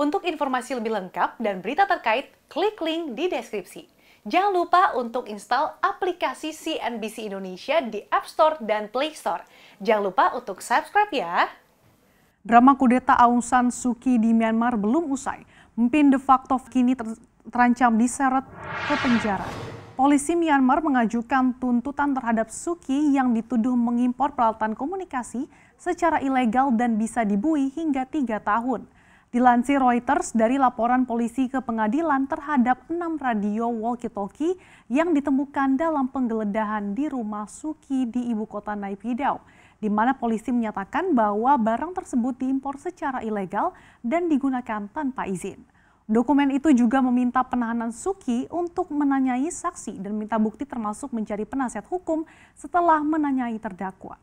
Untuk informasi lebih lengkap dan berita terkait, klik link di deskripsi. Jangan lupa untuk install aplikasi CNBC Indonesia di App Store dan Play Store. Jangan lupa untuk subscribe ya. Drama kudeta Aung San Suu Kyi di Myanmar belum usai. Mimpin de facto kini ter terancam diseret ke penjara. Polisi Myanmar mengajukan tuntutan terhadap Suu Kyi yang dituduh mengimpor peralatan komunikasi secara ilegal dan bisa dibui hingga tiga tahun. Dilansir Reuters dari laporan polisi ke pengadilan terhadap enam radio walkie-talkie yang ditemukan dalam penggeledahan di rumah Suki di ibu kota Naypyidaw, di mana polisi menyatakan bahwa barang tersebut diimpor secara ilegal dan digunakan tanpa izin. Dokumen itu juga meminta penahanan Suki untuk menanyai saksi dan minta bukti termasuk mencari penasihat hukum setelah menanyai terdakwa.